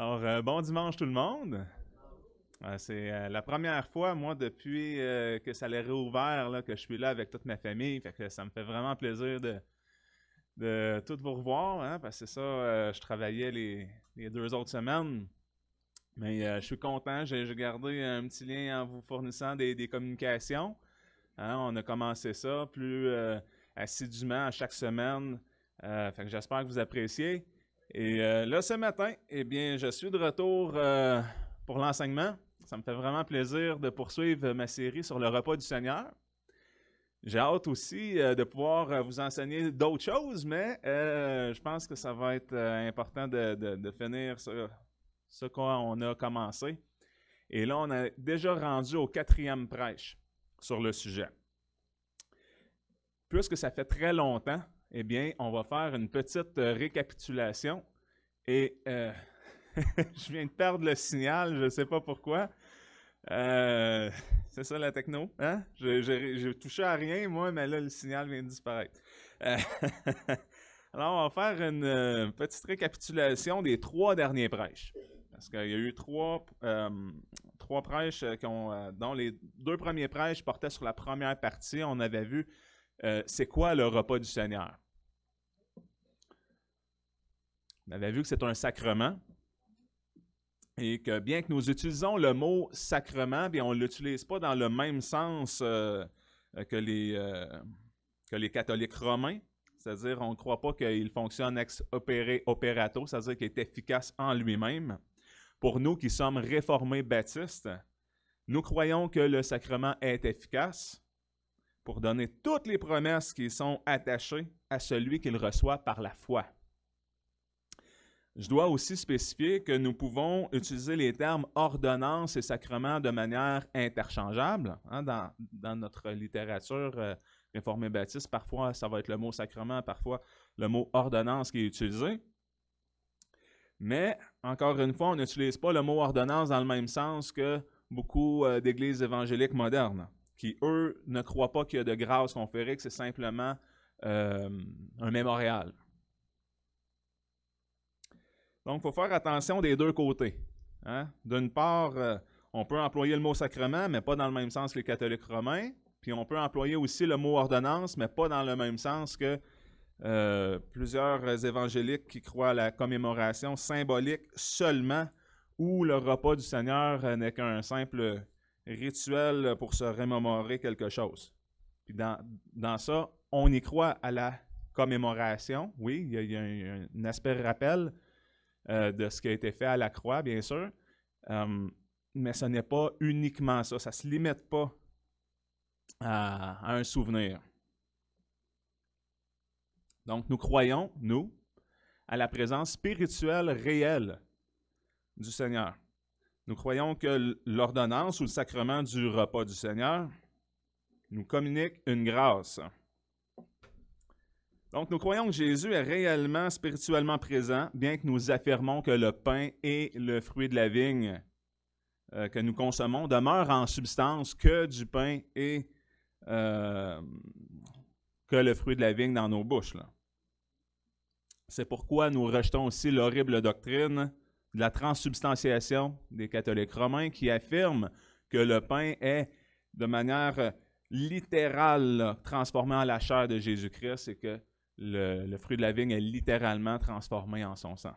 Alors, euh, bon dimanche tout le monde. Euh, c'est euh, la première fois, moi, depuis que ça l'est réouvert, là, que je suis là avec toute ma famille. Fait que ça me fait vraiment plaisir de, de tout vous revoir, hein, parce que ça, je travaillais les, deux autres semaines. Mais je suis content, j'ai gardé un petit lien en vous fournissant des, communications. Hein, on a commencé ça plus assidûment à chaque semaine. j'espère que vous appréciez. Et euh, là, ce matin, eh bien, je suis de retour euh, pour l'enseignement. Ça me fait vraiment plaisir de poursuivre ma série sur le repas du Seigneur. J'ai hâte aussi euh, de pouvoir vous enseigner d'autres choses, mais je pense que ça va être important de, finir ce, ce qu'on a commencé. Et là, on est déjà rendu au quatrième prêche sur le sujet. Puisque ça fait très longtemps eh bien, on va faire une petite euh, récapitulation. Et euh, je viens de perdre le signal, je ne sais pas pourquoi. Euh, c'est ça la techno, hein? J'ai touché à rien, moi, mais là, le signal vient de disparaître. Alors, on va faire une petite récapitulation des trois derniers prêches. Parce qu'il y a eu trois, trois prêches dont les deux premiers prêches portaient sur la première partie. On avait vu euh, c'est quoi le repas du Seigneur? On avait vu que c'est un sacrement et que bien que nous utilisons le mot sacrement, bien on ne l'utilise pas dans le même sens euh, euh, que, les, catholiques romains. C'est-à-dire, on ne croit pas qu'il fonctionne ex opere operato, c'est-à-dire qu'il est efficace en lui-même. Pour nous qui sommes réformés baptistes, nous croyons que le sacrement est efficace, pour donner toutes les promesses qui sont attachées à celui qu'il reçoit par la foi. Je dois aussi spécifier que nous pouvons utiliser les termes ordonnance et sacrement de manière interchangeable. Hein, dans, notre littérature euh, réformée baptiste, parfois ça va être le mot sacrement, parfois le mot ordonnance qui est utilisé. Mais, encore une fois, on n'utilise pas le mot ordonnance dans le même sens que beaucoup euh, d'églises évangéliques modernes qui, eux, ne croient pas qu'il y a de grâce conférée, que c'est simplement euh, un mémorial. Donc, il faut faire attention des deux côtés. Hein. D'une part, euh, on peut employer le mot sacrement, mais pas dans le même sens que les catholiques romains. Puis on peut employer aussi le mot ordonnance, mais pas dans le même sens que euh, plusieurs évangéliques qui croient à la commémoration symbolique seulement, où le repas du Seigneur n'est qu'un simple rituel euh, pour se remémorer quelque chose. dans, dans ça, on y croit à la commémoration. Oui, il y a, un, aspect rappel euh, de ce qui a été fait à la croix, bien sûr. Euh, mais ce n'est pas uniquement ça. Ça ne se limite pas à, un souvenir. Donc, nous croyons, nous, à la présence spirituelle réelle du Seigneur. Nous croyons que l'ordonnance ou le sacrement du repas du Seigneur nous communique une grâce. Donc, nous croyons que Jésus est réellement spirituellement présent, bien que nous affirmons que le pain et le fruit de la vigne euh, que nous consommons demeurent en substance que du pain et euh, que le fruit de la vigne dans nos bouches. C'est pourquoi nous rejetons aussi l'horrible doctrine de la transsubstantiation des catholiques romains qui affirment que le pain est de manière euh, littérale transformé en la chair de Jésus-Christ et que le, fruit de la vigne est littéralement transformé en son sang.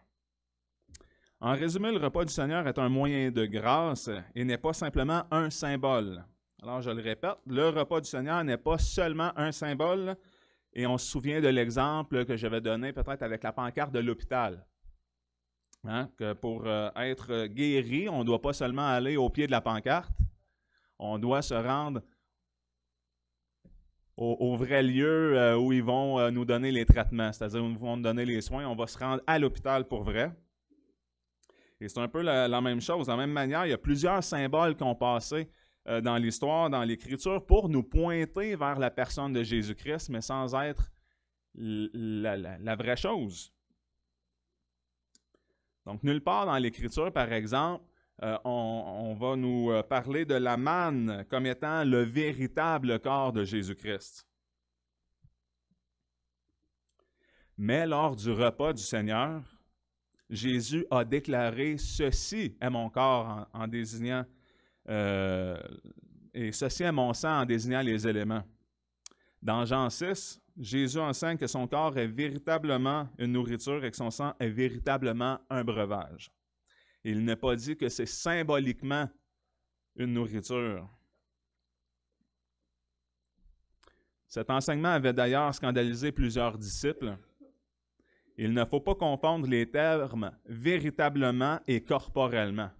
En résumé, le repas du Seigneur est un moyen de grâce et n'est pas simplement un symbole. Alors je le répète, le repas du Seigneur n'est pas seulement un symbole et on se souvient de l'exemple que j'avais donné peut-être avec la pancarte de l'hôpital. Hein, que pour euh, être guéri, on ne doit pas seulement aller au pied de la pancarte, on doit se rendre au, vrai lieu euh, où ils vont euh, nous donner les traitements, c'est-à-dire où ils vont nous donner les soins, on va se rendre à l'hôpital pour vrai. Et c'est un peu la, même chose, de la même manière, il y a plusieurs symboles qui ont passé dans l'histoire, dans l'Écriture, pour nous pointer vers la personne de Jésus-Christ, mais sans être la vraie chose. Donc, nulle part dans l'Écriture, par exemple, euh, on, va nous euh, parler de la manne comme étant le véritable corps de Jésus-Christ. Mais lors du repas du Seigneur, Jésus a déclaré ceci est mon corps en, désignant euh, et ceci est mon sang en désignant les éléments. Dans Jean 6, Jésus enseigne que son corps est véritablement une nourriture et que son sang est véritablement un breuvage. Il n'est pas dit que c'est symboliquement une nourriture. Cet enseignement avait d'ailleurs scandalisé plusieurs disciples. Il ne faut pas confondre les termes véritablement et corporellement.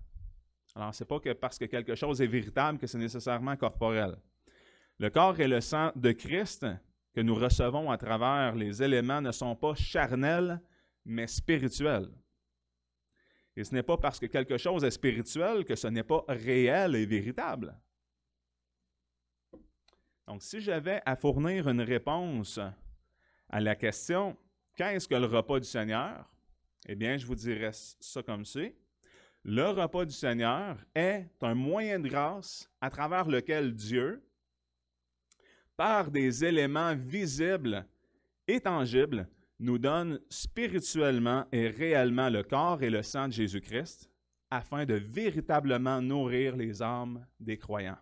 Alors, ce n'est pas que parce que quelque chose est véritable que c'est nécessairement corporel. Le corps et le sang de Christ que nous recevons à travers les éléments ne sont pas charnels, mais spirituels. Et ce n'est pas parce que quelque chose est spirituel que ce n'est pas réel et véritable. Donc, si j'avais à fournir une réponse à la question Qu'est-ce que le repas du Seigneur Eh bien, je vous dirais ça comme c'est. Le repas du Seigneur est un moyen de grâce à travers lequel Dieu, par des éléments visibles et tangibles, nous donne spirituellement et réellement le corps et le sang de Jésus-Christ afin de véritablement nourrir les âmes des croyants.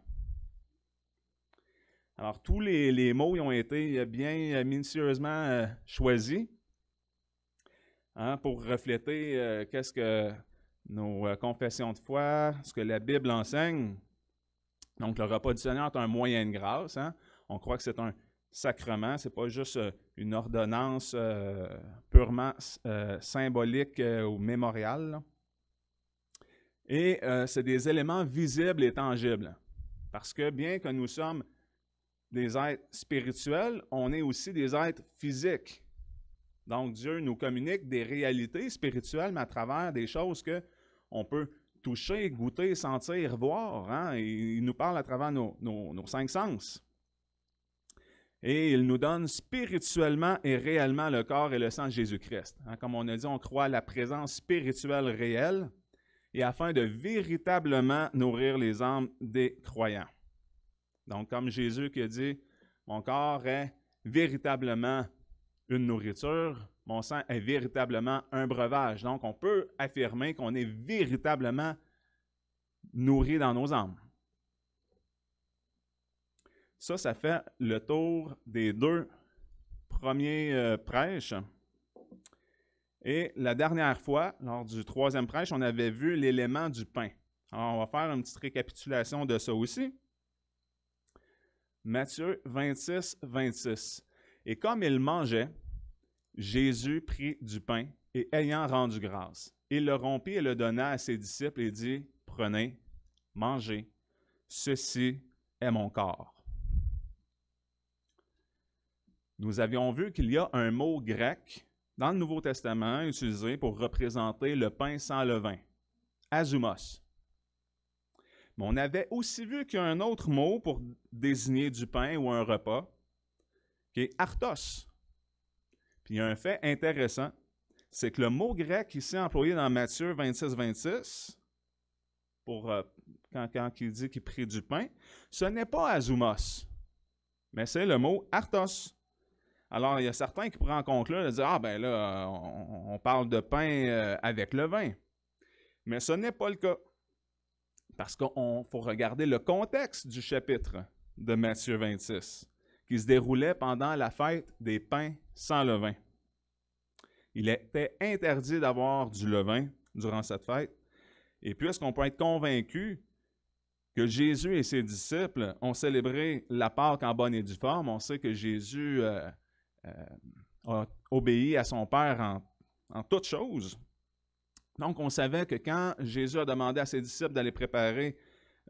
Alors, tous les, mots ont été bien euh, minutieusement euh, choisis hein, pour refléter euh, qu'est-ce que nos confessions de foi, ce que la Bible enseigne. Donc, le repas du Seigneur est un moyen de grâce. Hein? On croit que c'est un sacrement, ce n'est pas juste euh, une ordonnance euh, purement euh, symbolique ou mémoriale. Et c'est des éléments visibles et tangibles. Parce que bien que nous sommes des êtres spirituels, on est aussi des êtres physiques. Donc Dieu nous communique des réalités spirituelles, mais à travers des choses que on peut toucher, goûter, sentir, voir. Hein. Il nous parle à travers nos cinq sens. Et il nous donne spirituellement et réellement le corps et le sang de Jésus-Christ. Hein, comme on a dit, on croit à la présence spirituelle réelle et afin de véritablement nourrir les âmes des croyants. Donc, comme Jésus qui a dit, mon corps est véritablement une nourriture, mon sang est véritablement un breuvage. Donc, on peut affirmer qu'on est véritablement nourri dans nos âmes. Ça, ça fait le tour des deux premiers euh, prêches. Et la dernière fois, lors du troisième prêche, on avait vu l'élément du pain. Alors, on va faire une petite récapitulation de ça aussi. Matthieu 26, 26. Et comme il mangeait, Jésus prit du pain et ayant rendu grâce, il le rompit et le donna à ses disciples et dit, Prenez, mangez, ceci est mon corps nous avions vu qu'il y a un mot grec dans le Nouveau Testament utilisé pour représenter le pain sans levain, azumos. Mais on avait aussi vu qu'il y a un autre mot pour désigner du pain ou un repas, qui est artos. Puis il y a un fait intéressant, c'est que le mot grec ici employé dans Matthieu 26-26, pour euh, quand, quand il dit qu'il prie du pain, ce n'est pas azumos, mais c'est le mot artos. Alors, il y a certains qui prennent en compte là, de dire Ah, ben là, on, parle de pain euh, avec levain. » Mais ce n'est pas le cas. Parce qu'il faut regarder le contexte du chapitre de Matthieu 26, qui se déroulait pendant la fête des pains sans levain. Il était interdit d'avoir du levain durant cette fête. Et puis est-ce qu'on peut être convaincu que Jésus et ses disciples ont célébré la Pâque en bonne et due forme, on sait que Jésus euh, euh, a obéi à son Père en, en toutes choses. Donc, on savait que quand Jésus a demandé à ses disciples d'aller préparer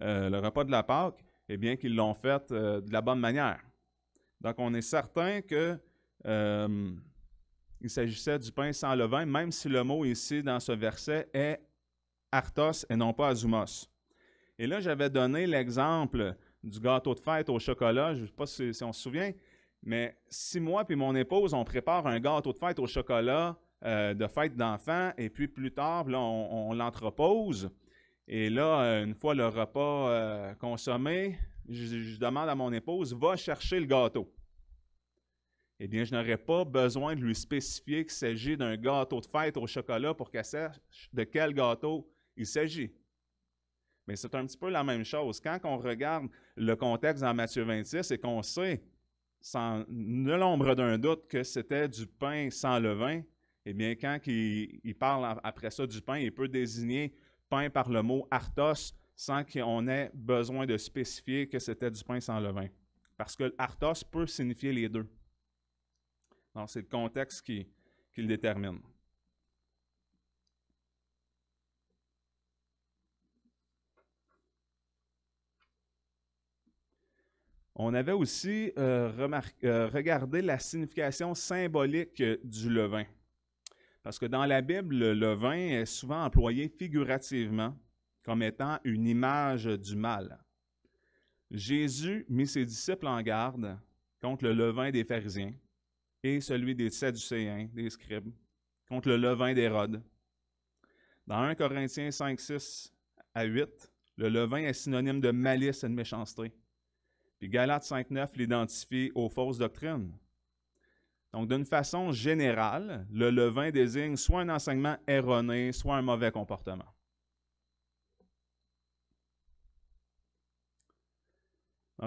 euh, le repas de la Pâque, eh bien, qu'ils l'ont fait euh, de la bonne manière. Donc, on est certain que il s'agissait du pain sans levain, même si le mot ici dans ce verset est artos et non pas azumos. Et là, j'avais donné l'exemple du gâteau de fête au chocolat. Je ne sais pas si on se souvient, mais si moi puis mon épouse, on prépare un gâteau de fête au chocolat euh, de fête d'enfant, et puis plus tard, on, l'entrepose, et là, euh, une fois le repas euh, consommé, je, je, demande à mon épouse, va chercher le gâteau. Eh bien, je n'aurais pas besoin de lui spécifier qu'il s'agit d'un gâteau de fête au chocolat pour qu'elle sache de quel gâteau il s'agit. Mais c'est un petit peu la même chose. Quand on regarde le contexte dans Matthieu 26 et qu'on sait sans ne l'ombre d'un doute que c'était du pain sans levain, et eh bien, quand il, parle après ça du pain, il peut désigner pain par le mot artos sans qu'on ait besoin de spécifier que c'était du pain sans levain. Parce que artos peut signifier les deux. Donc, c'est le contexte qui, qui le détermine. On avait aussi euh, euh, regardé la signification symbolique euh, du levain. Parce que dans la Bible, le levain est souvent employé figurativement comme étant une image du mal. Jésus mit ses disciples en garde contre le levain des pharisiens et celui des Sadducéens, des scribes, contre le levain d'Hérode. Dans 1 Corinthiens 5, 6 à 8, le levain est synonyme de malice et de méchanceté. Puis Galate 5.9 l'identifie aux fausses doctrines. Donc, d'une façon générale, le levain désigne soit un enseignement erroné, soit un mauvais comportement.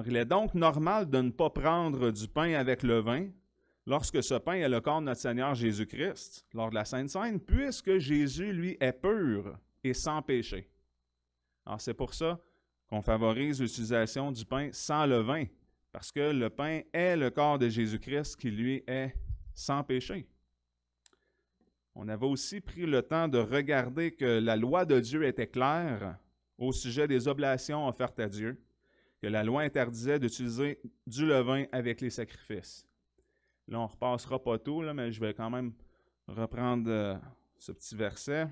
il est donc normal de ne pas prendre du pain avec le lorsque ce pain est le corps de notre Seigneur Jésus-Christ lors de la Sainte Seine, puisque Jésus, lui, est pur et sans péché. Alors, c'est pour ça qu'on favorise l'utilisation du pain sans levain, parce que le pain est le corps de Jésus-Christ qui, lui, est sans péché. On avait aussi pris le temps de regarder que la loi de Dieu était claire au sujet des oblations offertes à Dieu, que la loi interdisait d'utiliser du levain avec les sacrifices. Là, on repassera pas tout, mais je vais quand même reprendre euh, ce petit verset.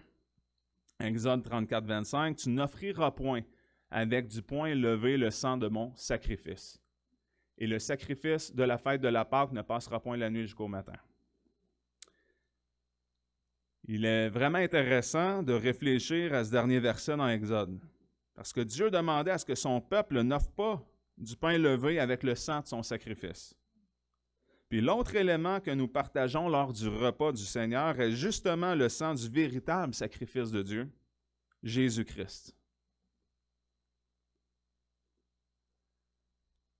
Exode 34, 25, Tu n'offriras point avec du pain levé le sang de mon sacrifice. Et le sacrifice de la fête de la Pâque ne passera point la nuit jusqu'au matin. Il est vraiment intéressant de réfléchir à ce dernier verset dans Exode. Parce que Dieu demandait à ce que son peuple n'offre pas du pain levé avec le sang de son sacrifice. Puis l'autre élément que nous partageons lors du repas du Seigneur est justement le sang du véritable sacrifice de Dieu, Jésus-Christ.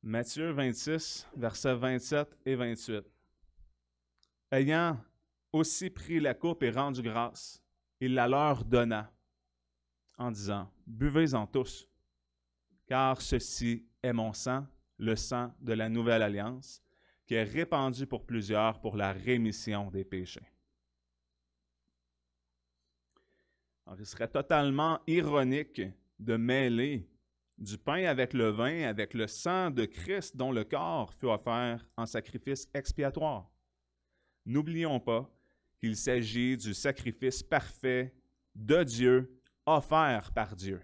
Matthieu 26, versets 27 et 28. Ayant aussi pris la coupe et rendu grâce, il la leur donna en disant, Buvez-en tous, car ceci est mon sang, le sang de la nouvelle alliance, qui est répandu pour plusieurs pour la rémission des péchés. il serait totalement ironique de mêler du pain avec le vin, avec le sang de Christ dont le corps fut offert en sacrifice expiatoire. N'oublions pas qu'il s'agit du sacrifice parfait de Dieu, offert par Dieu.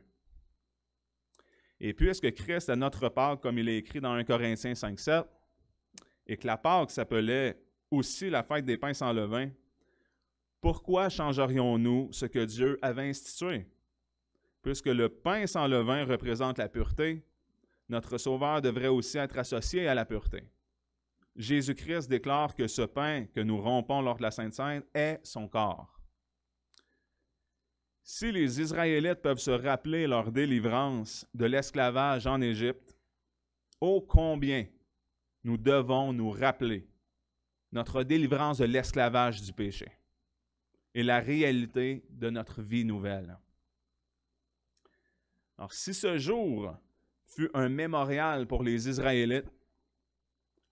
Et puisque Christ a notre part, comme il est écrit dans 1 Corinthiens 5, 7, et que la Pâque s'appelait aussi la fête des pains sans levain, pourquoi changerions-nous ce que Dieu avait institué? Puisque le pain sans levain représente la pureté, notre Sauveur devrait aussi être associé à la pureté. Jésus-Christ déclare que ce pain que nous rompons lors de la Sainte Sainte est son corps. Si les Israélites peuvent se rappeler leur délivrance de l'esclavage en Égypte, ô combien nous devons nous rappeler notre délivrance de l'esclavage du péché et la réalité de notre vie nouvelle. Alors, si ce jour fut un mémorial pour les Israélites,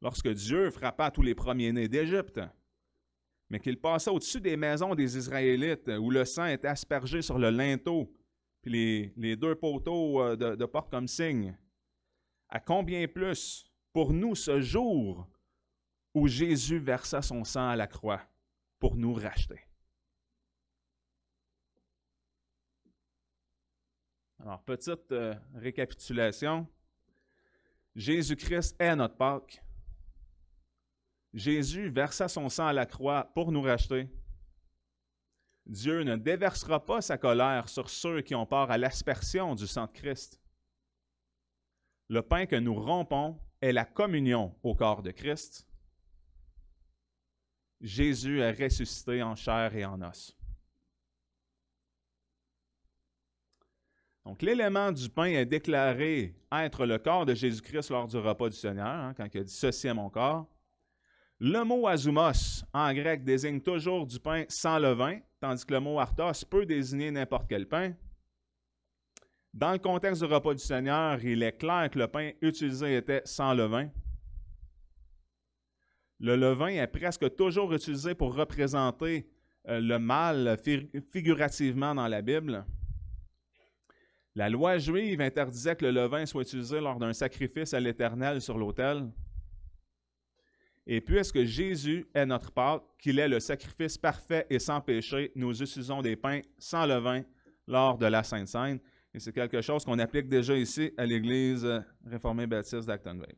lorsque Dieu frappa tous les premiers-nés d'Égypte, mais qu'il passa au-dessus des maisons des Israélites, où le sang était aspergé sur le linteau, puis les, deux poteaux euh, de, de porte comme signe. À combien plus pour nous ce jour où Jésus versa son sang à la croix pour nous racheter? Alors, petite euh, récapitulation. Jésus-Christ est notre Pâque. Jésus versa son sang à la croix pour nous racheter. Dieu ne déversera pas sa colère sur ceux qui ont part à l'aspersion du sang de Christ. Le pain que nous rompons est la communion au corps de Christ. Jésus est ressuscité en chair et en os. Donc, l'élément du pain est déclaré être le corps de Jésus-Christ lors du repas du Seigneur, hein, quand il a dit Ceci est mon corps. Le mot azumos en grec désigne toujours du pain sans levain, tandis que le mot artos peut désigner n'importe quel pain. Dans le contexte du repas du Seigneur, il est clair que le pain utilisé était sans levain. Le levain est presque toujours utilisé pour représenter euh, le mal figurativement dans la Bible. La loi juive interdisait que le levain soit utilisé lors d'un sacrifice à l'Éternel sur l'autel. Et puisque Jésus est notre Père, qu'il est le sacrifice parfait et sans péché, nous utilisons des pains sans levain lors de la Sainte Seine. Et c'est quelque chose qu'on applique déjà ici à l'Église réformée baptiste d'Actonville.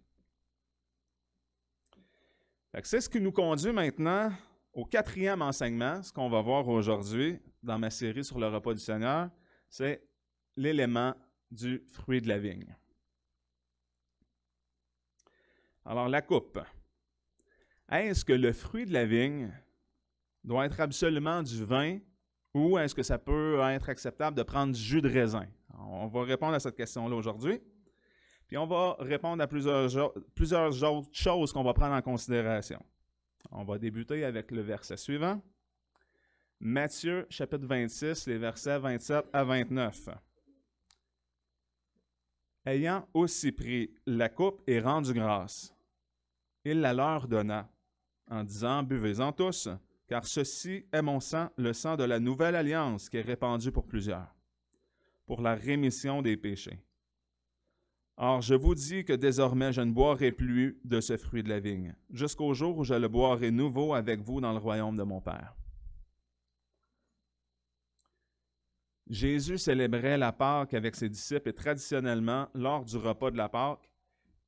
C'est ce qui nous conduit maintenant au quatrième enseignement, ce qu'on va voir aujourd'hui dans ma série sur le repas du Seigneur, c'est l'élément du fruit de la vigne. Alors, la coupe. Est-ce que le fruit de la vigne doit être absolument du vin ou est-ce que ça peut être acceptable de prendre du jus de raisin? On va répondre à cette question-là aujourd'hui. Puis on va répondre à plusieurs, plusieurs autres choses qu'on va prendre en considération. On va débuter avec le verset suivant. Matthieu chapitre 26, les versets 27 à 29 ayant aussi pris la coupe et rendu grâce. Il la leur donna, en disant, Buvez-en tous, car ceci est mon sang, le sang de la nouvelle alliance qui est répandue pour plusieurs, pour la rémission des péchés. Or, je vous dis que désormais je ne boirai plus de ce fruit de la vigne, jusqu'au jour où je le boirai nouveau avec vous dans le royaume de mon Père. Jésus célébrait la Pâque avec ses disciples et traditionnellement, lors du repas de la Pâque,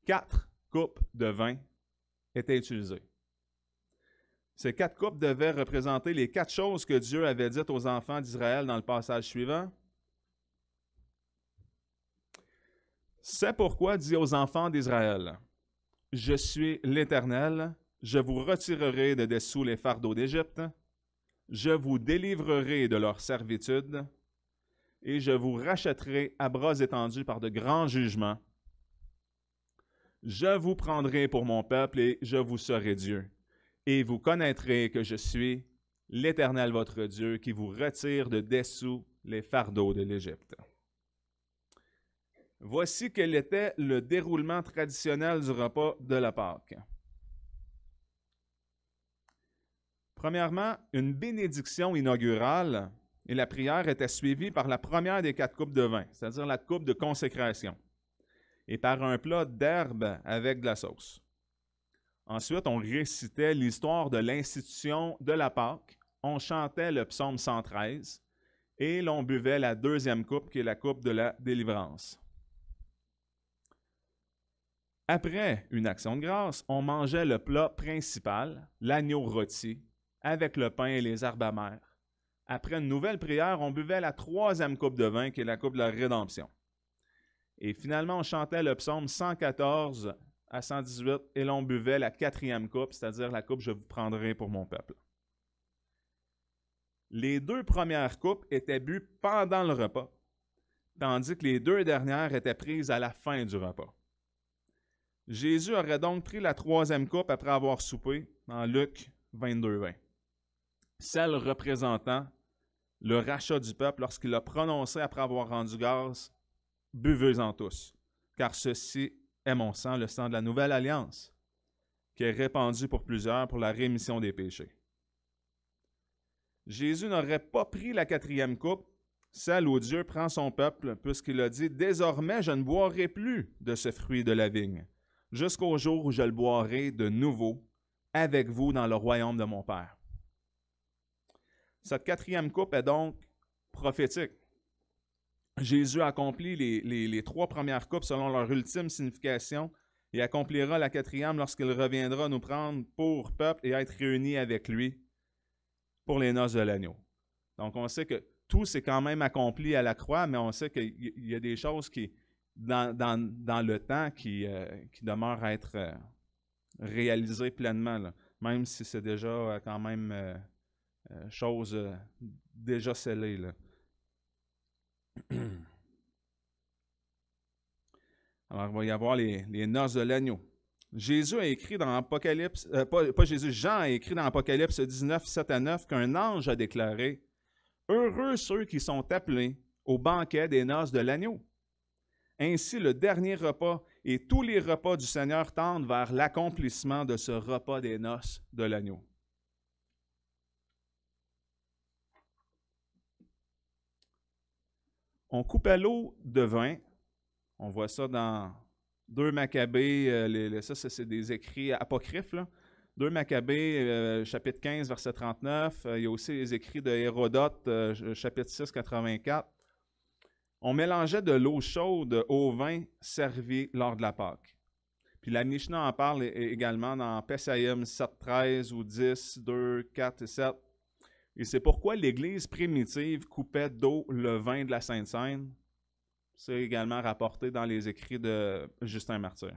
quatre coupes de vin étaient utilisées. Ces quatre coupes devaient représenter les quatre choses que Dieu avait dites aux enfants d'Israël dans le passage suivant. C'est pourquoi dit aux enfants d'Israël, Je suis l'Éternel, je vous retirerai de dessous les fardeaux d'Égypte, je vous délivrerai de leur servitude, et je vous rachèterai à bras étendus par de grands jugements. Je vous prendrai pour mon peuple et je vous serai Dieu. Et vous connaîtrez que je suis l'Éternel votre Dieu qui vous retire de dessous les fardeaux de l'Égypte. Voici quel était le déroulement traditionnel du repas de la Pâque. Premièrement, une bénédiction inaugurale et la prière était suivie par la première des quatre coupes de vin, c'est-à-dire la coupe de consécration, et par un plat d'herbe avec de la sauce. Ensuite, on récitait l'histoire de l'institution de la Pâque, on chantait le psaume 113 et l'on buvait la deuxième coupe, qui est la coupe de la délivrance. Après une action de grâce, on mangeait le plat principal, l'agneau rôti, avec le pain et les herbes amères après une nouvelle prière, on buvait la troisième coupe de vin, qui est la coupe de la rédemption. Et finalement, on chantait le psaume 114 à 118 et l'on buvait la quatrième coupe, c'est-à-dire la coupe Je vous prendrai pour mon peuple. Les deux premières coupes étaient bues pendant le repas, tandis que les deux dernières étaient prises à la fin du repas. Jésus aurait donc pris la troisième coupe après avoir soupé dans Luc 22-20, celle représentant le rachat du peuple lorsqu'il l'a prononcé après avoir rendu grâce Buvez-en tous, car ceci est mon sang, le sang de la nouvelle alliance, qui est répandu pour plusieurs pour la rémission des péchés. Jésus n'aurait pas pris la quatrième coupe, celle où Dieu prend son peuple, puisqu'il a dit Désormais, je ne boirai plus de ce fruit de la vigne, jusqu'au jour où je le boirai de nouveau avec vous dans le royaume de mon Père. Cette quatrième coupe est donc prophétique. Jésus accomplit les, trois premières coupes selon leur ultime signification et accomplira la quatrième lorsqu'il reviendra nous prendre pour peuple et être réunis avec lui pour les noces de l'agneau. Donc on sait que tout s'est quand même accompli à la croix, mais on sait qu'il y a des choses qui, dans, le temps, euh, qui, demeurent à être euh, réalisées pleinement, même si c'est déjà euh, quand même euh, chose euh, déjà scellée. Là. Alors, il va y avoir les, noces de l'agneau. Jésus a écrit dans l'Apocalypse, euh, pas, Jésus, Jean a écrit dans l'Apocalypse 19, 7 à 9 qu'un ange a déclaré Heureux ceux qui sont appelés au banquet des noces de l'agneau. Ainsi, le dernier repas et tous les repas du Seigneur tendent vers l'accomplissement de ce repas des noces de l'agneau. On coupe l'eau de vin. On voit ça dans 2 Maccabées. Euh, ça, c'est des écrits apocryphes. Là. 2 Maccabées, euh, chapitre 15, verset 39. Euh, il y a aussi les écrits de Hérodote, chapitre 6, 84. On mélangeait de l'eau chaude au vin servi lors de la Pâque. Puis la Mishnah en parle également dans Pesayim 7, 13 ou 10, 2, 4 et 7. Et c'est pourquoi l'Église primitive coupait d'eau le vin de la Sainte-Seine. C'est également rapporté dans les écrits de Justin Martyr.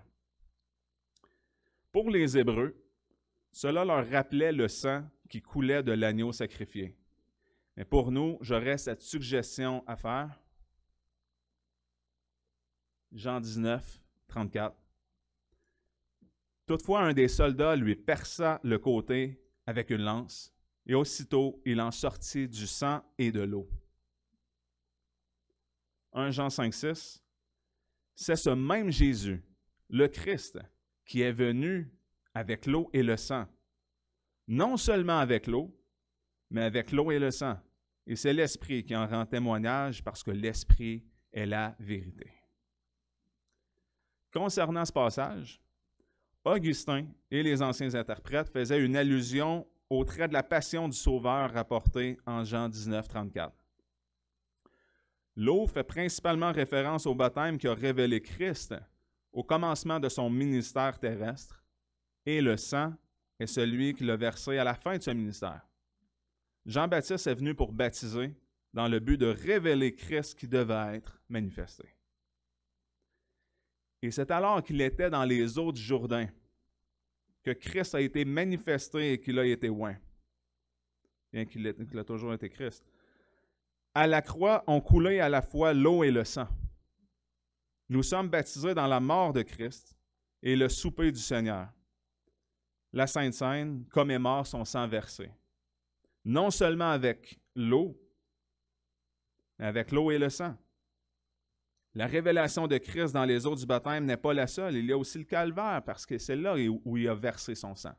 Pour les Hébreux, cela leur rappelait le sang qui coulait de l'agneau sacrifié. Mais pour nous, j'aurais cette suggestion à faire. Jean 19, 34. Toutefois, un des soldats lui perça le côté avec une lance. Et aussitôt, il en sortit du sang et de l'eau. 1 Jean 5, 6. C'est ce même Jésus, le Christ, qui est venu avec l'eau et le sang. Non seulement avec l'eau, mais avec l'eau et le sang. Et c'est l'Esprit qui en rend témoignage parce que l'Esprit est la vérité. Concernant ce passage, Augustin et les anciens interprètes faisaient une allusion au trait de la passion du Sauveur rapportée en Jean 19, 34. L'eau fait principalement référence au baptême qui a révélé Christ au commencement de son ministère terrestre, et le sang est celui qui l'a versé à la fin de ce ministère. Jean-Baptiste est venu pour baptiser dans le but de révéler Christ qui devait être manifesté. Et c'est alors qu'il était dans les eaux du Jourdain que Christ a été manifesté et qu'il a été oint. Bien qu'il ait, a toujours été Christ. À la croix ont coulé à la fois l'eau et le sang. Nous sommes baptisés dans la mort de Christ et le souper du Seigneur. La Sainte Seine commémore son sang versé. Non seulement avec l'eau, mais avec l'eau et le sang. La révélation de Christ dans les eaux du baptême n'est pas la seule. Il y a aussi le calvaire, parce que c'est là où il a versé son sang.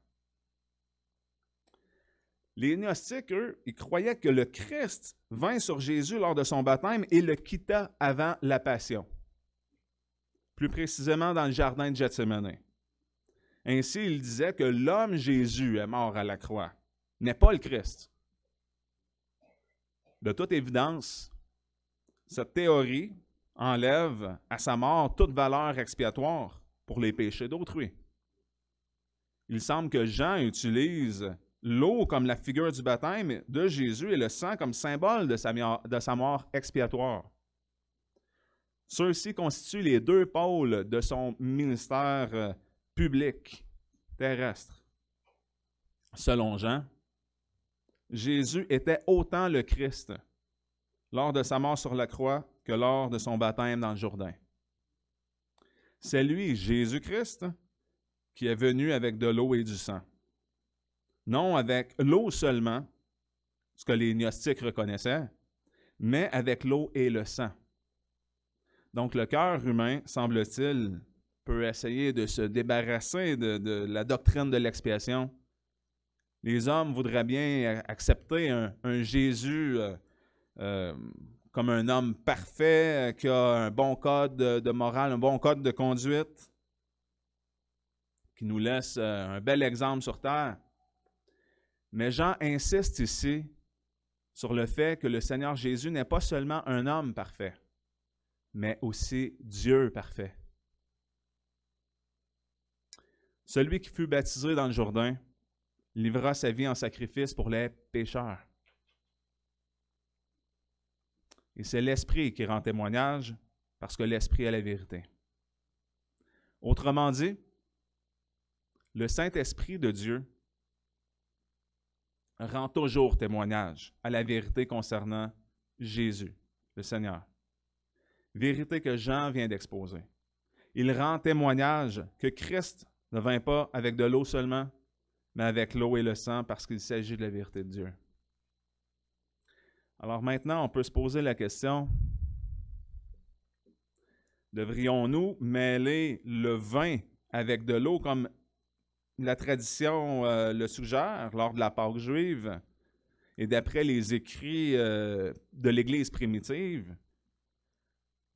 Les gnostiques, eux, ils croyaient que le Christ vint sur Jésus lors de son baptême et le quitta avant la passion. Plus précisément dans le jardin de Gethsemane. Ainsi, ils disaient que l'homme Jésus est mort à la croix, n'est pas le Christ. De toute évidence, cette théorie enlève à sa mort toute valeur expiatoire pour les péchés d'autrui. Il semble que Jean utilise l'eau comme la figure du baptême de Jésus et le sang comme symbole de sa, mort expiatoire. Ceux-ci constituent les deux pôles de son ministère euh, public terrestre. Selon Jean, Jésus était autant le Christ lors de sa mort sur la croix que lors de son baptême dans le Jourdain. C'est lui, Jésus-Christ, qui est venu avec de l'eau et du sang. Non avec l'eau seulement, ce que les gnostiques reconnaissaient, mais avec l'eau et le sang. Donc le cœur humain, semble-t-il, peut essayer de se débarrasser de, la doctrine de l'expiation. Les hommes voudraient bien accepter un, Jésus euh, euh, comme un homme parfait, euh, qui a un bon code de morale, un bon code de conduite, qui nous laisse euh, un bel exemple sur terre. Mais Jean insiste ici sur le fait que le Seigneur Jésus n'est pas seulement un homme parfait, mais aussi Dieu parfait. Celui qui fut baptisé dans le Jourdain livra sa vie en sacrifice pour les pécheurs. Et c'est l'Esprit qui rend témoignage parce que l'Esprit est la vérité. Autrement dit, le Saint-Esprit de Dieu rend toujours témoignage à la vérité concernant Jésus, le Seigneur. Vérité que Jean vient d'exposer. Il rend témoignage que Christ ne vint pas avec de l'eau seulement, mais avec l'eau et le sang parce qu'il s'agit de la vérité de Dieu. Alors maintenant, on peut se poser la question, devrions-nous mêler le vin avec de l'eau comme la tradition euh, le suggère lors de la Pâque juive et d'après les écrits euh, de l'Église primitive,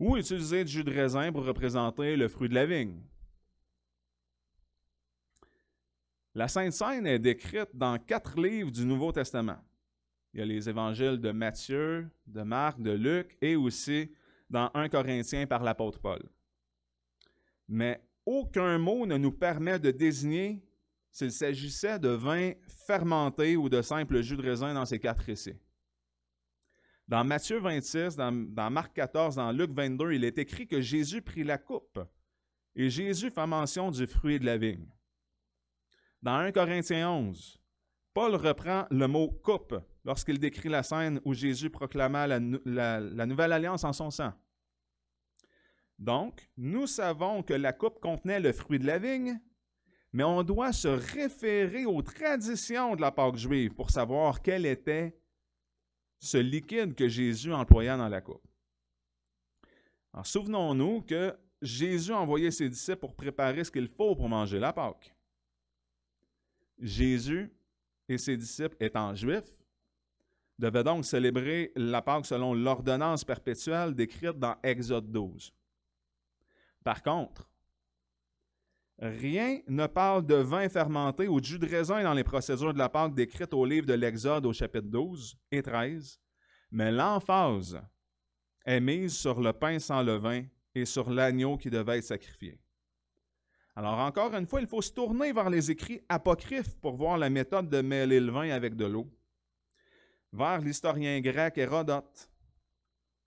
ou utiliser du jus de raisin pour représenter le fruit de la vigne. La Sainte Seine est décrite dans quatre livres du Nouveau Testament. Il y a les évangiles de Matthieu, de Marc, de Luc et aussi dans 1 Corinthiens par l'apôtre Paul. Mais aucun mot ne nous permet de désigner s'il s'agissait de vin fermenté ou de simple jus de raisin dans ces quatre récits. Dans Matthieu 26, dans, dans, Marc 14, dans Luc 22, il est écrit que Jésus prit la coupe et Jésus fait mention du fruit de la vigne. Dans 1 Corinthiens 11, Paul reprend le mot coupe lorsqu'il décrit la scène où Jésus proclama la, nouvelle alliance en son sang. Donc, nous savons que la coupe contenait le fruit de la vigne, mais on doit se référer aux traditions de la Pâque juive pour savoir quel était ce liquide que Jésus employa dans la coupe. souvenons-nous que Jésus envoyait ses disciples pour préparer ce qu'il faut pour manger la Pâque. Jésus et ses disciples étant juifs, devait donc célébrer la Pâque selon l'ordonnance perpétuelle décrite dans Exode 12. Par contre, rien ne parle de vin fermenté ou de jus de raisin dans les procédures de la Pâque décrites au livre de l'Exode au chapitre 12 et 13, mais l'emphase est mise sur le pain sans levain et sur l'agneau qui devait être sacrifié. Alors encore une fois, il faut se tourner vers les écrits apocryphes pour voir la méthode de mêler le vin avec de l'eau vers l'historien grec Hérodote.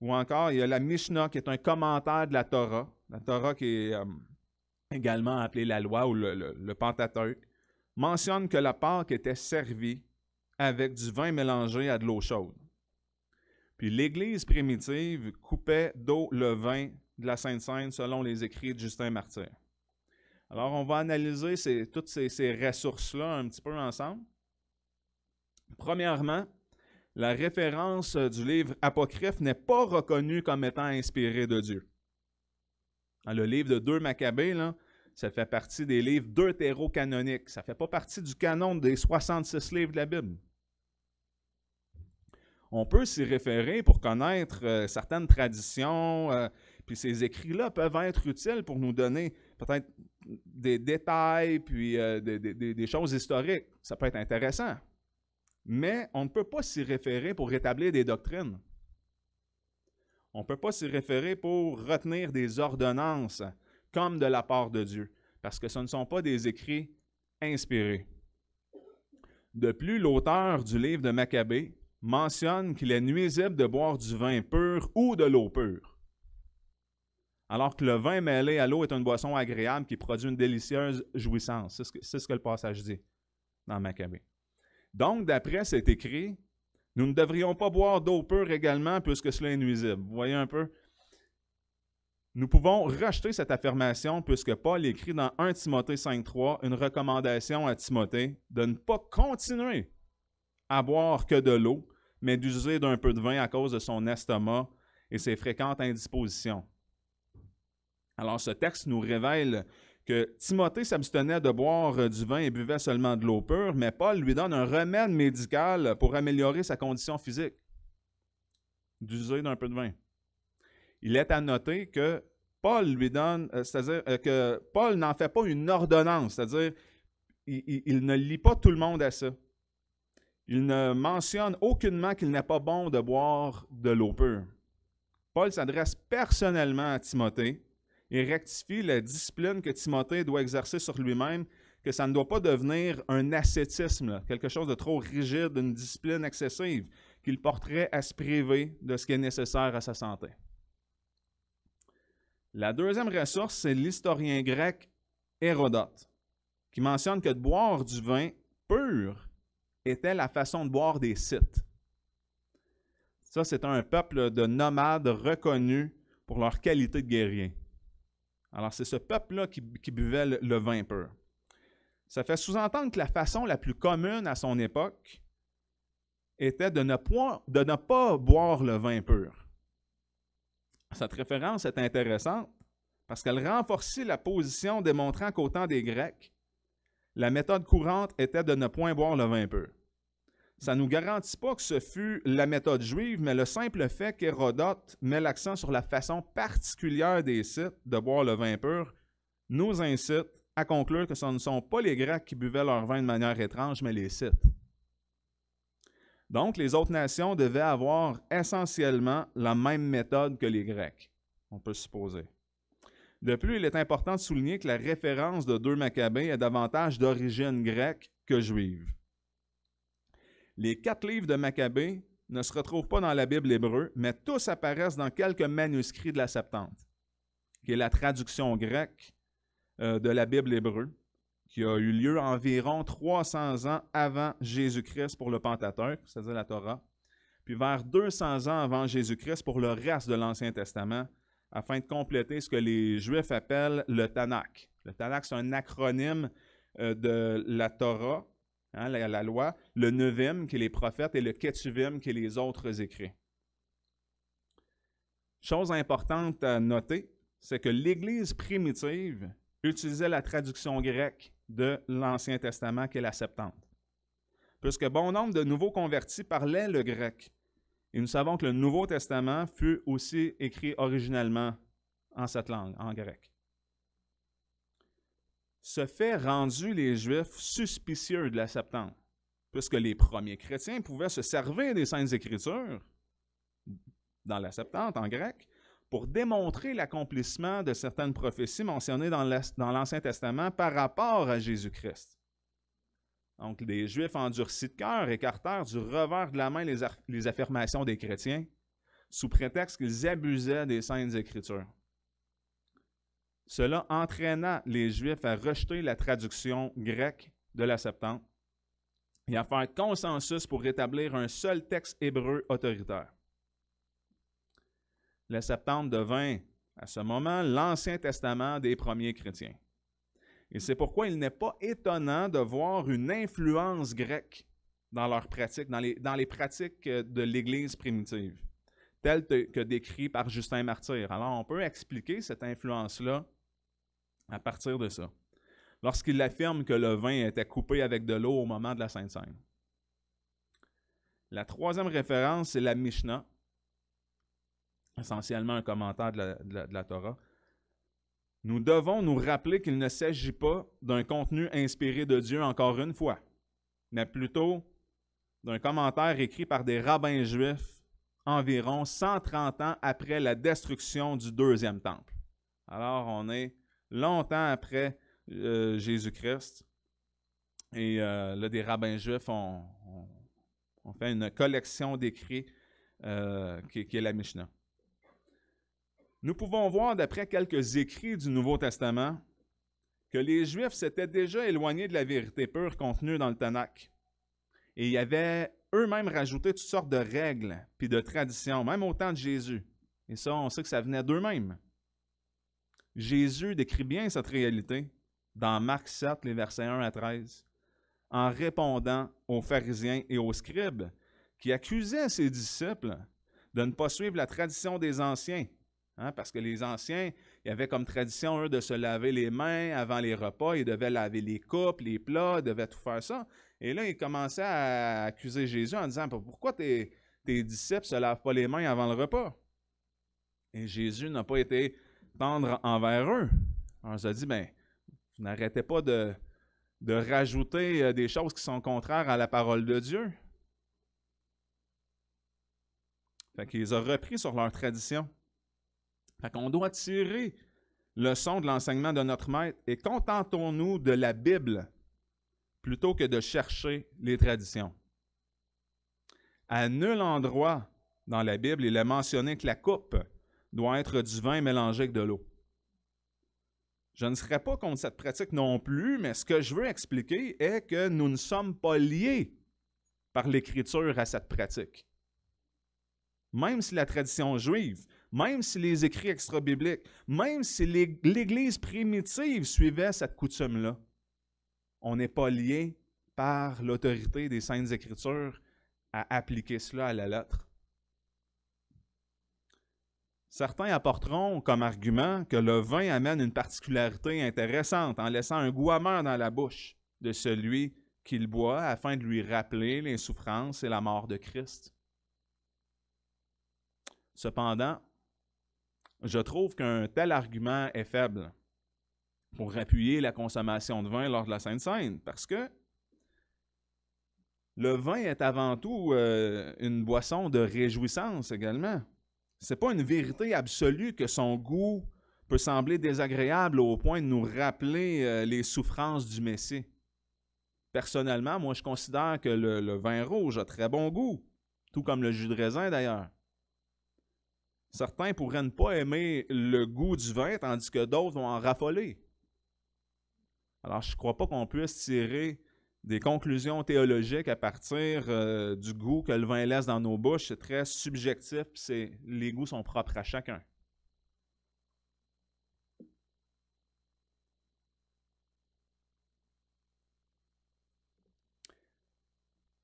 Ou encore, il y a la Mishnah, qui est un commentaire de la Torah. La Torah, qui est euh, également appelée la loi ou le, le, mentionne que la Pâque était servie avec du vin mélangé à de l'eau chaude. Puis l'Église primitive coupait d'eau le vin de la Sainte-Seine selon les écrits de Justin Martyr. Alors, on va analyser toutes ces ressources-là un petit peu ensemble. Premièrement, la référence euh, du livre apocryphe n'est pas reconnue comme étant inspirée de Dieu. le livre de Deux Maccabées, ça fait partie des livres deutéro-canoniques. Ça ne fait pas partie du canon des 66 livres de la Bible. On peut s'y référer pour connaître euh, certaines traditions, euh, puis ces écrits-là peuvent être utiles pour nous donner peut-être des détails, puis des choses historiques. Ça peut être intéressant mais on ne peut pas s'y référer pour rétablir des doctrines. On ne peut pas s'y référer pour retenir des ordonnances comme de la part de Dieu, parce que ce ne sont pas des écrits inspirés. De plus, l'auteur du livre de Maccabée mentionne qu'il est nuisible de boire du vin pur ou de l'eau pure. Alors que le vin mêlé à l'eau est une boisson agréable qui produit une délicieuse jouissance. C'est ce, que, le passage dit dans Maccabée. Donc, d'après cet écrit, nous ne devrions pas boire d'eau pure également, puisque cela est nuisible. Vous voyez un peu? Nous pouvons rejeter cette affirmation puisque Paul écrit dans 1 Timothée 5.3 une recommandation à Timothée de ne pas continuer à boire que de l'eau, mais d'user d'un peu de vin à cause de son estomac et ses fréquentes indispositions. Alors ce texte nous révèle que Timothée s'abstenait de boire euh, du vin et buvait seulement de l'eau pure, mais Paul lui donne un remède médical pour améliorer sa condition physique, d'user d'un peu de vin. Il est à noter que Paul lui donne, euh, euh, que Paul n'en fait pas une ordonnance, c'est-à-dire il, ne lit pas tout le monde à ça. Il ne mentionne aucunement qu'il n'est pas bon de boire de l'eau pure. Paul s'adresse personnellement à Timothée il rectifie la discipline que Timothée doit exercer sur lui-même, que ça ne doit pas devenir un ascétisme, quelque chose de trop rigide, une discipline excessive, qu'il porterait à se priver de ce qui est nécessaire à sa santé. La deuxième ressource, c'est l'historien grec Hérodote, qui mentionne que de boire du vin pur était la façon de boire des sites. Ça, c'est un peuple de nomades reconnus pour leur qualité de guerrier. Alors, c'est ce peuple-là qui, buvait le, vin pur. Ça fait sous-entendre que la façon la plus commune à son époque était de ne, pas boire le vin pur. Cette référence est intéressante parce qu'elle renforcit la position démontrant qu'au temps des Grecs, la méthode courante était de ne point boire le vin pur. Ça ne nous garantit pas que ce fut la méthode juive, mais le simple fait qu'Hérodote met l'accent sur la façon particulière des Scythes de boire le vin pur nous incite à conclure que ce ne sont pas les Grecs qui buvaient leur vin de manière étrange, mais les Scythes. Donc, les autres nations devaient avoir essentiellement la même méthode que les Grecs, on peut supposer. De plus, il est important de souligner que la référence de deux Maccabées est davantage d'origine grecque que juive. Les quatre livres de Maccabée ne se retrouvent pas dans la Bible hébreu, mais tous apparaissent dans quelques manuscrits de la Septante, qui est la traduction grecque euh, de la Bible hébreu, qui a eu lieu environ 300 ans avant Jésus-Christ pour le Pentateuque, c'est-à-dire la Torah, puis vers 200 ans avant Jésus-Christ pour le reste de l'Ancien Testament, afin de compléter ce que les Juifs appellent le Tanakh. Le Tanakh, c'est un acronyme euh, de la Torah, Hein, la, loi, le Nevim, qui est les prophètes, et le Ketuvim, qui est les autres écrits. Chose importante à noter, c'est que l'Église primitive utilisait la traduction grecque de l'Ancien Testament, qui est la Septante. Puisque bon nombre de nouveaux convertis parlaient le grec. Et nous savons que le Nouveau Testament fut aussi écrit originellement en cette langue, en grec ce fait rendu les Juifs suspicieux de la Septante, puisque les premiers chrétiens pouvaient se servir des Saintes Écritures, dans la Septante en grec, pour démontrer l'accomplissement de certaines prophéties mentionnées dans l'Ancien Testament par rapport à Jésus-Christ. Donc, les Juifs endurcis de cœur écartèrent du revers de la main les, les affirmations des chrétiens, sous prétexte qu'ils abusaient des saintes écritures. Cela entraîna les Juifs à rejeter la traduction grecque de la Septante et à faire consensus pour rétablir un seul texte hébreu autoritaire. La Septante devint à ce moment l'Ancien Testament des premiers chrétiens. Et c'est pourquoi il n'est pas étonnant de voir une influence grecque dans dans les, dans les pratiques de l'Église primitive, telle que décrites par Justin Martyr. Alors, on peut expliquer cette influence-là à partir de ça. Lorsqu'il affirme que le vin était coupé avec de l'eau au moment de la Sainte Seine. La troisième référence, c'est la Mishnah, essentiellement un commentaire de la, de la Torah. Nous devons nous rappeler qu'il ne s'agit pas d'un contenu inspiré de Dieu encore une fois, mais plutôt d'un commentaire écrit par des rabbins juifs environ 130 ans après la destruction du deuxième temple. Alors on est longtemps après euh, Jésus-Christ. Et euh, là, des rabbins juifs ont, fait une collection d'écrits euh, qui, est la Mishnah. Nous pouvons voir, d'après quelques écrits du Nouveau Testament, que les Juifs s'étaient déjà éloignés de la vérité pure contenue dans le Tanakh. Et ils avaient eux-mêmes rajouté toutes sortes de règles puis de traditions, même au temps de Jésus. Et ça, on sait que ça venait d'eux-mêmes. Jésus décrit bien cette réalité dans Marc 7, les versets 1 à 13, en répondant aux pharisiens et aux scribes qui accusaient ses disciples de ne pas suivre la tradition des anciens. Hein, parce que les anciens, il avait comme tradition, eux, de se laver les mains avant les repas. Ils devaient laver les coupes, les plats, ils devaient tout faire ça. Et là, ils commençaient à accuser Jésus en disant Pourquoi tes, tes disciples ne se lavent pas les mains avant le repas Et Jésus n'a pas été tendre envers eux. on se dit, ben, vous n'arrêtez pas de, de rajouter euh, des choses qui sont contraires à la parole de Dieu. Fait qu'ils ont repris sur leur tradition. Fait qu'on doit tirer le son de l'enseignement de notre maître et contentons-nous de la Bible plutôt que de chercher les traditions. À nul endroit dans la Bible, il est mentionné que la coupe doit être du vin mélangé avec de l'eau. Je ne serai pas contre cette pratique non plus, mais ce que je veux expliquer est que nous ne sommes pas liés par l'écriture à cette pratique. Même si la tradition juive, même si les écrits extra-bibliques, même si l'Église primitive suivait cette coutume-là, on n'est pas lié par l'autorité des saintes écritures à appliquer cela à la lettre. Certains apporteront comme argument que le vin amène une particularité intéressante en laissant un goût amer dans la bouche de celui qu'il boit afin de lui rappeler les souffrances et la mort de Christ. Cependant, je trouve qu'un tel argument est faible pour appuyer la consommation de vin lors de la Sainte Sainte, parce que le vin est avant tout euh, une boisson de réjouissance également. C'est pas une vérité absolue que son goût peut sembler désagréable au point de nous rappeler euh, les souffrances du Messie. Personnellement, moi, je considère que le, le vin rouge a très bon goût, tout comme le jus de raisin d'ailleurs. Certains pourraient ne pas aimer le goût du vin, tandis que d'autres vont en raffoler. Alors, je ne crois pas qu'on puisse tirer des conclusions théologiques à partir euh, du goût que le vin laisse dans nos bouches. C'est très subjectif, puis les goûts sont propres à chacun.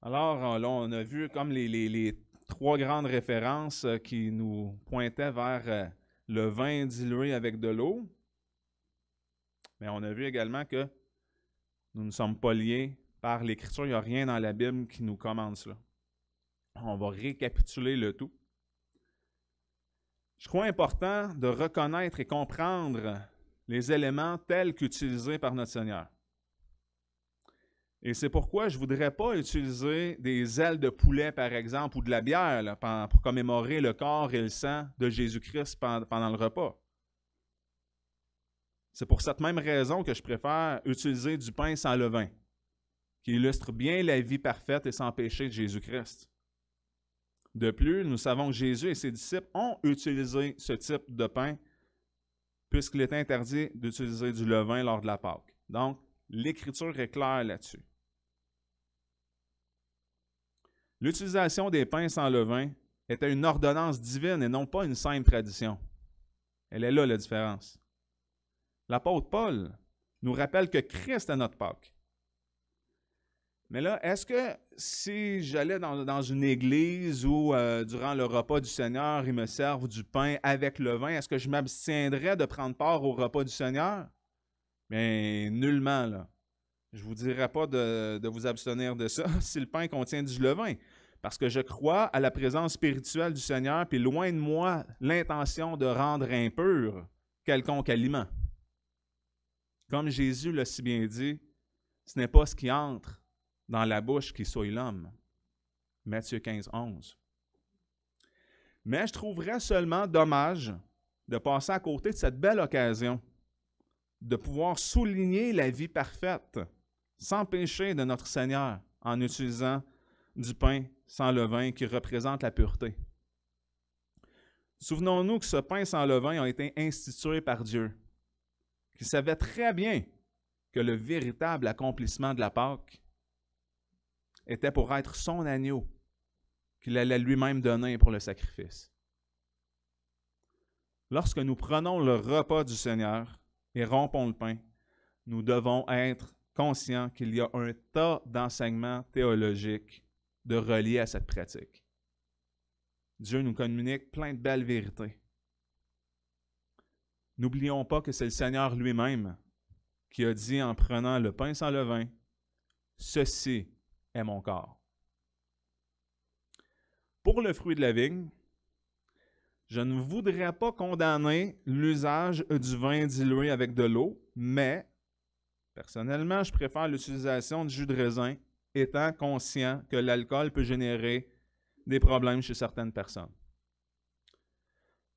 Alors, euh, là, on a vu comme les, les trois grandes références euh, qui nous pointaient vers le vin dilué avec de l'eau. Mais on a vu également que nous ne sommes pas liés par l'Écriture. Il n'y a rien dans la Bible qui nous commande cela. On va récapituler le tout. Je crois important de reconnaître et comprendre les éléments tels qu'utilisés par notre Seigneur. Et c'est pourquoi je ne voudrais pas utiliser des ailes de poulet, par exemple, ou de la bière pour commémorer le corps et le sang de Jésus-Christ pendant le repas. C'est pour cette même raison que je préfère utiliser du pain sans levain qui illustre bien la vie parfaite et sans péché de Jésus-Christ. De plus, nous savons que Jésus et ses disciples ont utilisé ce type de pain puisqu'il est interdit d'utiliser du levain lors de la Pâque. Donc, l'Écriture est claire là-dessus. L'utilisation des pains sans levain était une ordonnance divine et non pas une simple tradition. Elle est là la différence. L'apôtre Paul nous rappelle que Christ est notre Pâque. Mais là, est-ce que si j'allais dans, une église où, euh, durant le repas du Seigneur, ils me servent du pain avec le vin, est-ce que je m'abstiendrais de prendre part au repas du Seigneur? Mais nullement, là. Je ne vous dirai pas de, de, vous abstenir de ça si le pain contient du levain, parce que je crois à la présence spirituelle du Seigneur, puis loin de moi l'intention de rendre impur quelconque aliment. Comme Jésus l'a si bien dit, ce n'est pas ce qui entre dans la bouche qui souille l'homme. Matthieu 15, 11. Mais je trouverais seulement dommage de passer à côté de cette belle occasion, de pouvoir souligner la vie parfaite, sans péché de notre Seigneur, en utilisant du pain sans levain qui représente la pureté. Souvenons-nous que ce pain sans levain a été institué par Dieu, qui savait très bien que le véritable accomplissement de la Pâque était pour être son agneau qu'il allait lui-même donner pour le sacrifice. Lorsque nous prenons le repas du Seigneur et rompons le pain, nous devons être conscients qu'il y a un tas d'enseignements théologiques de reliés à cette pratique. Dieu nous communique plein de belles vérités. N'oublions pas que c'est le Seigneur lui-même qui a dit en prenant le pain sans levain, Ceci mon corps. Pour le fruit de la vigne, je ne voudrais pas condamner l'usage du vin dilué avec de l'eau, mais personnellement, je préfère l'utilisation du jus de raisin, étant conscient que l'alcool peut générer des problèmes chez certaines personnes.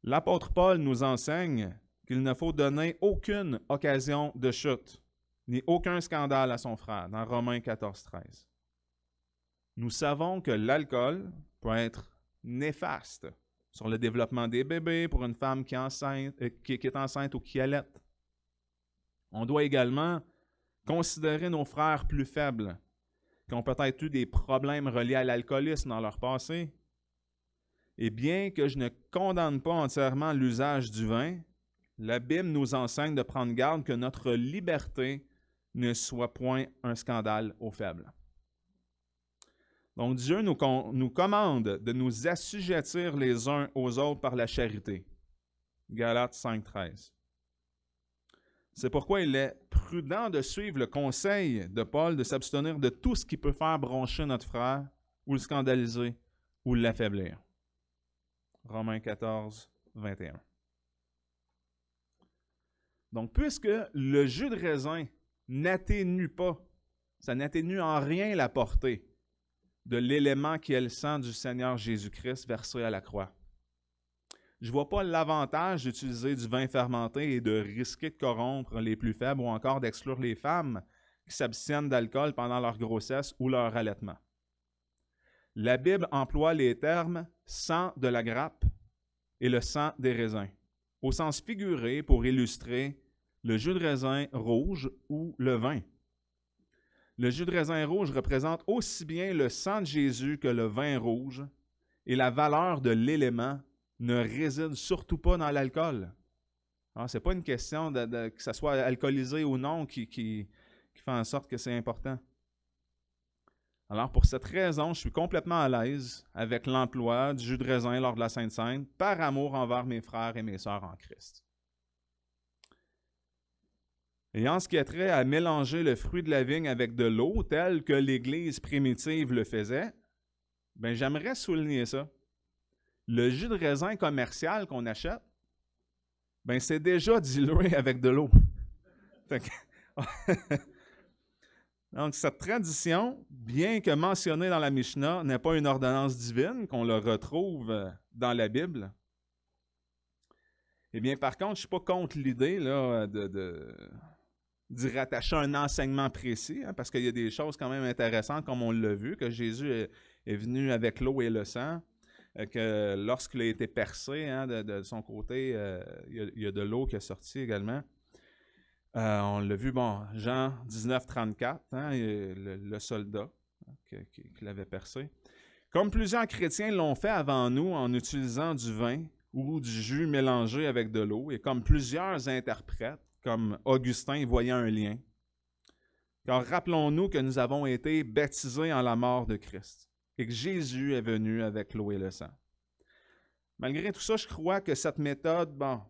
L'apôtre Paul nous enseigne qu'il ne faut donner aucune occasion de chute, ni aucun scandale à son frère, dans Romains 14, 13. Nous savons que l'alcool peut être néfaste sur le développement des bébés pour une femme qui est enceinte, euh, est enceinte ou qui allait. On doit également considérer nos frères plus faibles, qui ont peut-être eu des problèmes reliés à l'alcoolisme dans leur passé. Et bien que je ne condamne pas entièrement l'usage du vin, la Bible nous enseigne de prendre garde que notre liberté ne soit point un scandale aux faibles. Donc Dieu nous, nous commande de nous assujettir les uns aux autres par la charité. Galates 5.13. C'est pourquoi il est prudent de suivre le conseil de Paul de s'abstenir de tout ce qui peut faire broncher notre frère ou le scandaliser ou l'affaiblir. Romains 14, 21. Donc, puisque le jus de raisin n'atténue pas, ça n'atténue en rien la portée de l'élément qui est le sang du Seigneur Jésus-Christ versé à la croix. Je ne vois pas l'avantage d'utiliser du vin fermenté et de risquer de corrompre les plus faibles ou encore d'exclure les femmes qui s'abstiennent d'alcool pendant leur grossesse ou leur allaitement. La Bible emploie les termes sang de la grappe et le sang des raisins, au sens figuré pour illustrer le jus de raisin rouge ou le vin. Le jus de raisin rouge représente aussi bien le sang de Jésus que le vin rouge, et la valeur de l'élément ne réside surtout pas dans l'alcool. Ah, Ce n'est pas une question que ça soit alcoolisé ou non qui, qui fait en sorte que c'est important. Alors, pour cette raison, je suis complètement à l'aise avec l'emploi du jus de raisin lors de la Sainte-Sainte par amour envers mes frères et mes sœurs en Christ. Et en ce qui a trait à mélanger le fruit de la vigne avec de l'eau, tel que l'Église primitive le faisait, ben j'aimerais souligner ça. Le jus de raisin commercial qu'on achète, ben c'est déjà dilué avec de l'eau. Donc, cette tradition, bien que mentionnée dans la Mishnah, n'est pas une ordonnance divine qu'on le retrouve euh, dans la Bible. Eh bien, par contre, je ne suis pas contre l'idée de, d'y rattacher un enseignement précis, hein, parce qu'il y a des choses quand même intéressantes, comme on l'a vu, que Jésus est, venu avec l'eau et le sang, euh, que lorsqu'il a été percé, hein, de, son côté, euh, il, y a, de l'eau qui est sortie également. Euh, on l'a vu, bon, Jean 19, 34, hein, le, soldat qui l'avait percé. Comme plusieurs chrétiens l'ont fait avant nous en utilisant du vin ou du jus mélangé avec de l'eau, et comme plusieurs interprètes, comme Augustin voyait un lien. Car rappelons-nous que nous avons été baptisés en la mort de Christ et que Jésus est venu avec l'eau et le sang. Malgré tout ça, je crois que cette méthode, bon,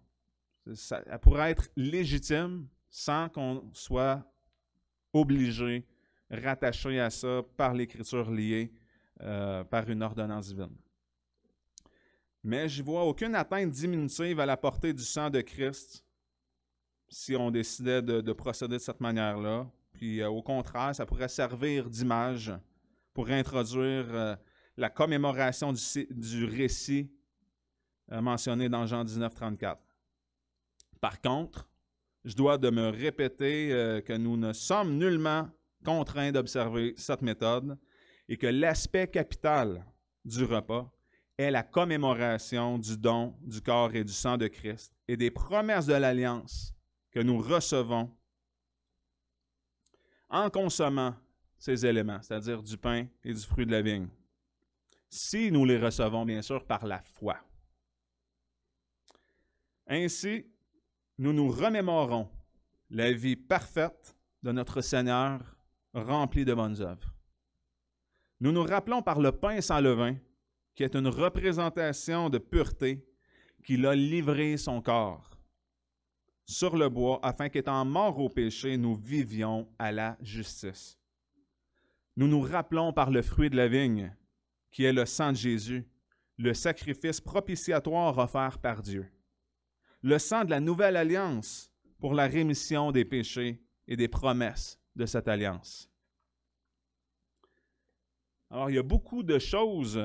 ça, elle pourrait être légitime sans qu'on soit obligé, rattaché à ça par l'écriture liée euh, par une ordonnance divine. Mais je vois aucune atteinte diminutive à la portée du sang de Christ si on décidait de, procéder de cette manière-là. Puis euh, au contraire, ça pourrait servir d'image pour introduire euh, la commémoration du, récit euh, mentionné dans Jean 19, 34. Par contre, je dois de me répéter que nous ne sommes nullement contraints d'observer cette méthode et que l'aspect capital du repas est la commémoration du don du corps et du sang de Christ et des promesses de l'alliance que nous recevons en consommant ces éléments, c'est-à-dire du pain et du fruit de la vigne. Si nous les recevons, bien sûr, par la foi. Ainsi, nous nous remémorons la vie parfaite de notre Seigneur remplie de bonnes œuvres. Nous nous rappelons par le pain sans levain, qui est une représentation de pureté, qu'il a livré son corps sur le bois, afin qu'étant morts au péché, nous vivions à la justice. Nous nous rappelons par le fruit de la vigne, qui est le sang de Jésus, le sacrifice propitiatoire offert par Dieu, le sang de la nouvelle alliance pour la rémission des péchés et des promesses de cette alliance. Alors, il y a beaucoup de choses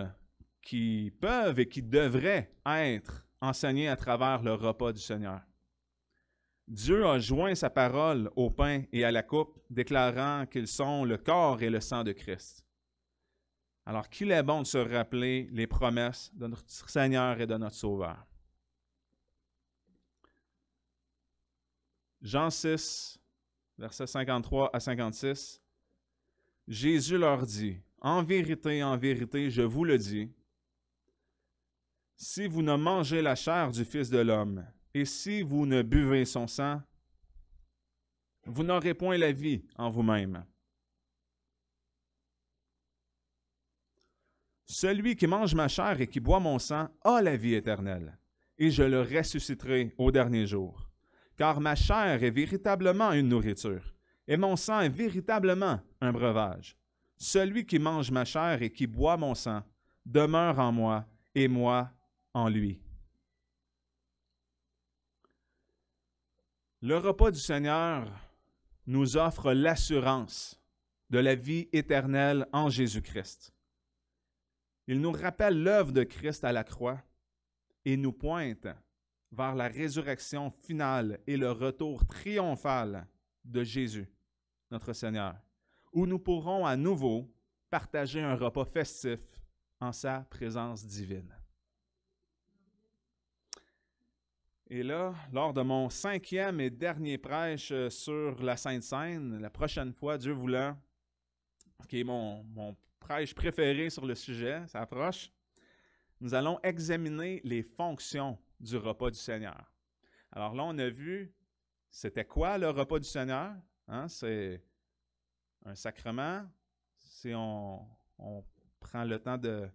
qui peuvent et qui devraient être enseignées à travers le repas du Seigneur. Dieu a joint sa parole au pain et à la coupe, déclarant qu'ils sont le corps et le sang de Christ. Alors qu'il est bon de se rappeler les promesses de notre Seigneur et de notre Sauveur. Jean 6, verset 53 à 56. Jésus leur dit, En vérité, en vérité, je vous le dis, si vous ne mangez la chair du Fils de l'homme et si vous ne buvez son sang, vous n'aurez point la vie en vous-même. Celui qui mange ma chair et qui boit mon sang a la vie éternelle, et je le ressusciterai au dernier jour. Car ma chair est véritablement une nourriture, et mon sang est véritablement un breuvage. Celui qui mange ma chair et qui boit mon sang demeure en moi, et moi en lui. Le repas du Seigneur nous offre l'assurance de la vie éternelle en Jésus-Christ. Il nous rappelle l'œuvre de Christ à la croix et nous pointe vers la résurrection finale et le retour triomphal de Jésus, notre Seigneur, où nous pourrons à nouveau partager un repas festif en sa présence divine. Et là, lors de mon cinquième et dernier prêche euh, sur la Sainte-Seine, la prochaine fois, Dieu voulant, qui est mon, prêche préféré sur le sujet, ça approche, nous allons examiner les fonctions du repas du Seigneur. Alors là, on a vu, c'était quoi le repas du Seigneur? Hein, c'est un sacrement. Si on, prend le temps de,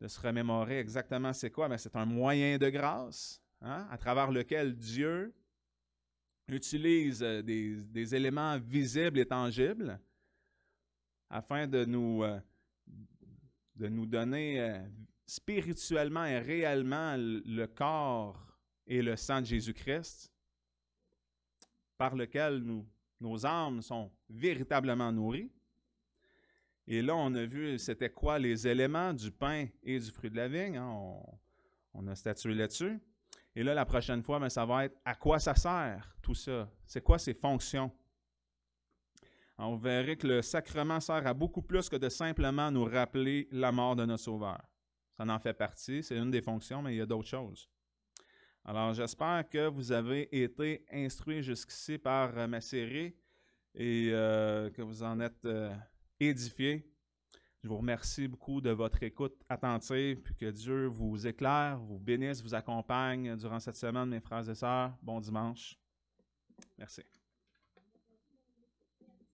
de se remémorer exactement c'est quoi, mais ben, c'est un moyen de grâce Hein, à travers lequel Dieu utilise euh, des, éléments visibles et tangibles afin de nous, euh, de nous donner euh, spirituellement et réellement le corps et le sang de Jésus-Christ par lequel nos âmes sont véritablement nourries. Et là, on a vu c'était quoi les éléments du pain et du fruit de la vigne. Hein, on a statué là-dessus. Et là, la prochaine fois, ben, ça va être à quoi ça sert tout ça? C'est quoi ses fonctions? on verrait que le sacrement sert à beaucoup plus que de simplement nous rappeler la mort de notre Sauveur. Ça en fait partie, c'est une des fonctions, mais il y a d'autres choses. Alors, j'espère que vous avez été instruits jusqu'ici par euh, ma série et euh, que vous en êtes édifié. Euh, édifiés. Je vous remercie beaucoup de votre écoute attentive, puis que Dieu vous éclaire, vous bénisse, vous accompagne durant cette semaine, mes frères et sœurs. Bon dimanche. Merci.